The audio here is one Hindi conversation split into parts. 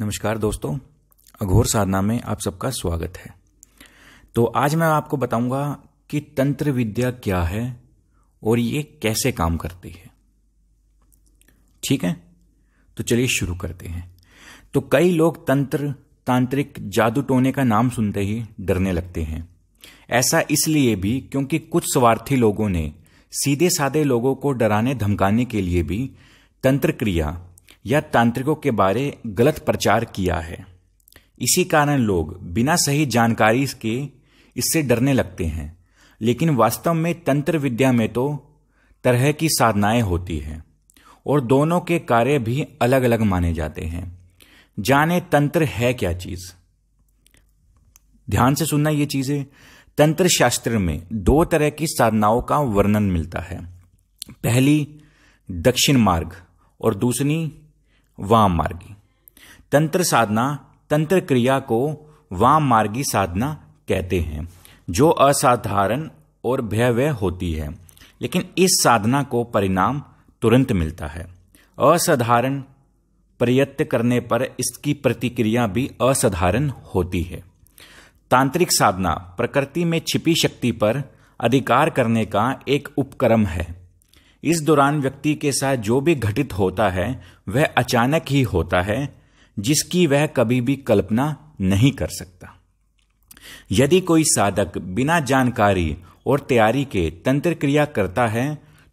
नमस्कार दोस्तों अघोर साधना में आप सबका स्वागत है तो आज मैं आपको बताऊंगा कि तंत्र विद्या क्या है और ये कैसे काम करती है ठीक है तो चलिए शुरू करते हैं तो कई लोग तंत्र तांत्रिक जादू टोने का नाम सुनते ही डरने लगते हैं ऐसा इसलिए भी क्योंकि कुछ स्वार्थी लोगों ने सीधे साधे लोगों को डराने धमकाने के लिए भी तंत्र क्रिया या तांत्रिकों के बारे गलत प्रचार किया है इसी कारण लोग बिना सही जानकारी के इससे डरने लगते हैं लेकिन वास्तव में तंत्र विद्या में तो तरह की साधनाएं होती हैं और दोनों के कार्य भी अलग अलग माने जाते हैं जाने तंत्र है क्या चीज ध्यान से सुनना ये चीजें तंत्र शास्त्र में दो तरह की साधनाओं का वर्णन मिलता है पहली दक्षिण मार्ग और दूसरी वाम मार्गी तंत्र साधना तंत्र क्रिया को वाम मार्गी साधना कहते हैं जो असाधारण और भयव्य होती है लेकिन इस साधना को परिणाम तुरंत मिलता है असाधारण प्रयत्न करने पर इसकी प्रतिक्रिया भी असाधारण होती है तांत्रिक साधना प्रकृति में छिपी शक्ति पर अधिकार करने का एक उपक्रम है इस दौरान व्यक्ति के साथ जो भी घटित होता है वह अचानक ही होता है जिसकी वह कभी भी कल्पना नहीं कर सकता यदि कोई साधक बिना जानकारी और तैयारी के तंत्र क्रिया करता है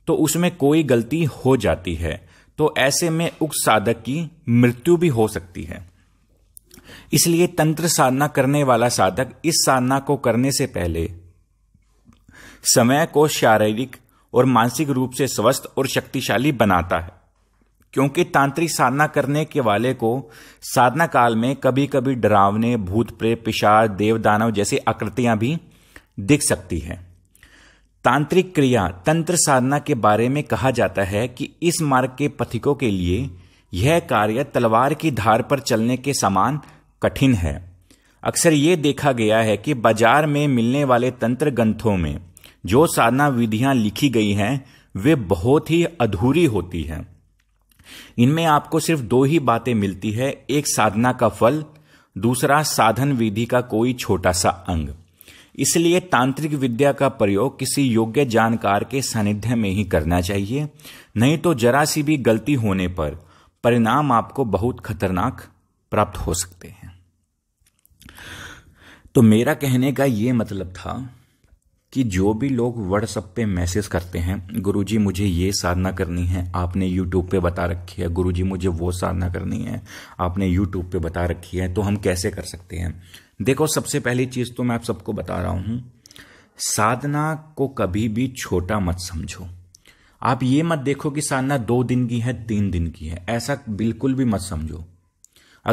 तो उसमें कोई गलती हो जाती है तो ऐसे में उक्त साधक की मृत्यु भी हो सकती है इसलिए तंत्र साधना करने वाला साधक इस साधना को करने से पहले समय को शारीरिक और मानसिक रूप से स्वस्थ और शक्तिशाली बनाता है क्योंकि तांत्रिक साधना करने के वाले को साधना काल में कभी कभी डरावने भूत प्रेत पिशाच देव दानव जैसी आकृतियां भी दिख सकती हैं तांत्रिक क्रिया तंत्र साधना के बारे में कहा जाता है कि इस मार्ग के पथिकों के लिए यह कार्य तलवार की धार पर चलने के समान कठिन है अक्सर ये देखा गया है कि बाजार में मिलने वाले तंत्र ग्रंथों में जो साधना विधियां लिखी गई हैं वे बहुत ही अधूरी होती हैं इनमें आपको सिर्फ दो ही बातें मिलती है एक साधना का फल दूसरा साधन विधि का कोई छोटा सा अंग इसलिए तांत्रिक विद्या का प्रयोग किसी योग्य जानकार के सानिध्य में ही करना चाहिए नहीं तो जरा सी भी गलती होने पर परिणाम आपको बहुत खतरनाक प्राप्त हो सकते हैं तो मेरा कहने का यह मतलब था कि जो भी लोग व्हाट्सअप पे मैसेज करते हैं गुरुजी मुझे ये साधना करनी है आपने यूट्यूब पे बता रखी है गुरुजी मुझे वो साधना करनी है आपने यूट्यूब पे बता रखी है तो हम कैसे कर सकते हैं देखो सबसे पहली चीज़ तो मैं आप सबको बता रहा हूँ साधना को कभी भी छोटा मत समझो आप ये मत देखो कि साधना दो दिन की है तीन दिन की है ऐसा बिल्कुल भी मत समझो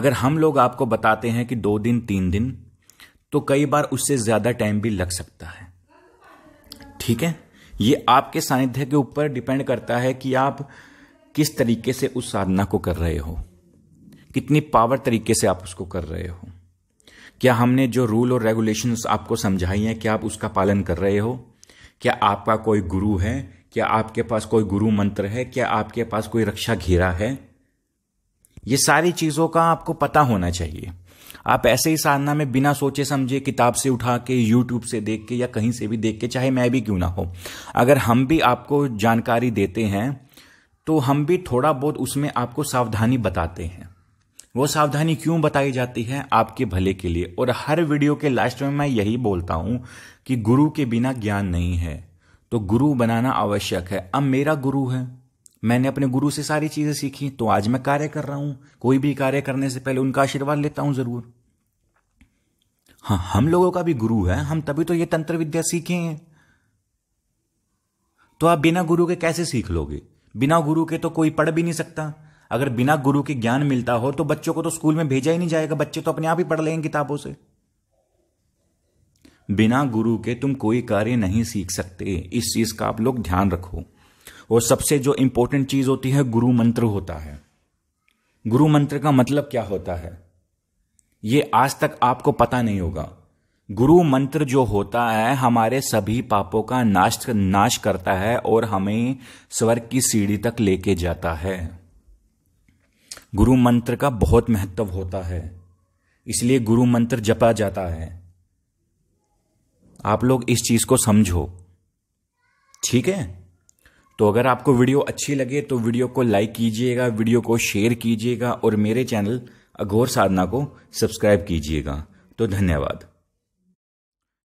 अगर हम लोग आपको बताते हैं कि दो दिन तीन दिन तो कई बार उससे ज़्यादा टाइम भी लग सकता है ठीक है ये आपके सानिध्य के ऊपर डिपेंड करता है कि आप किस तरीके से उस साधना को कर रहे हो कितनी पावर तरीके से आप उसको कर रहे हो क्या हमने जो रूल और रेगुलेशंस आपको समझाई हैं क्या आप उसका पालन कर रहे हो क्या आपका कोई गुरु है क्या आपके पास कोई गुरु मंत्र है क्या आपके पास कोई रक्षा घेरा है ये सारी चीज़ों का आपको पता होना चाहिए आप ऐसे ही साधना में बिना सोचे समझे किताब से उठा के यूट्यूब से देख के या कहीं से भी देख के चाहे मैं भी क्यों ना हो अगर हम भी आपको जानकारी देते हैं तो हम भी थोड़ा बहुत उसमें आपको सावधानी बताते हैं वो सावधानी क्यों बताई जाती है आपके भले के लिए और हर वीडियो के लास्ट में मैं यही बोलता हूं कि गुरु के बिना ज्ञान नहीं है तो गुरु बनाना आवश्यक है अब मेरा गुरु है मैंने अपने गुरु से सारी चीजें सीखी तो आज मैं कार्य कर रहा हूं कोई भी कार्य करने से पहले उनका आशीर्वाद लेता हूं जरूर हाँ हम लोगों का भी गुरु है हम तभी तो ये तंत्र विद्या सीखे हैं तो आप बिना गुरु के कैसे सीख लोगे बिना गुरु के तो कोई पढ़ भी नहीं सकता अगर बिना गुरु के ज्ञान मिलता हो तो बच्चों को तो स्कूल में भेजा ही नहीं जाएगा बच्चे तो अपने आप ही पढ़ लेंगे किताबों से बिना गुरु के तुम कोई कार्य नहीं सीख सकते इस चीज का आप लोग ध्यान रखो और सबसे जो इंपॉर्टेंट चीज होती है गुरु मंत्र होता है गुरु मंत्र का मतलब क्या होता है ये आज तक आपको पता नहीं होगा गुरु मंत्र जो होता है हमारे सभी पापों का नाश नाश करता है और हमें स्वर्ग की सीढ़ी तक लेके जाता है गुरु मंत्र का बहुत महत्व होता है इसलिए गुरु मंत्र जपा जाता है आप लोग इस चीज को समझो ठीक है तो अगर आपको वीडियो अच्छी लगे तो वीडियो को लाइक कीजिएगा वीडियो को शेयर कीजिएगा और मेरे चैनल अघोर साधना को सब्सक्राइब कीजिएगा तो धन्यवाद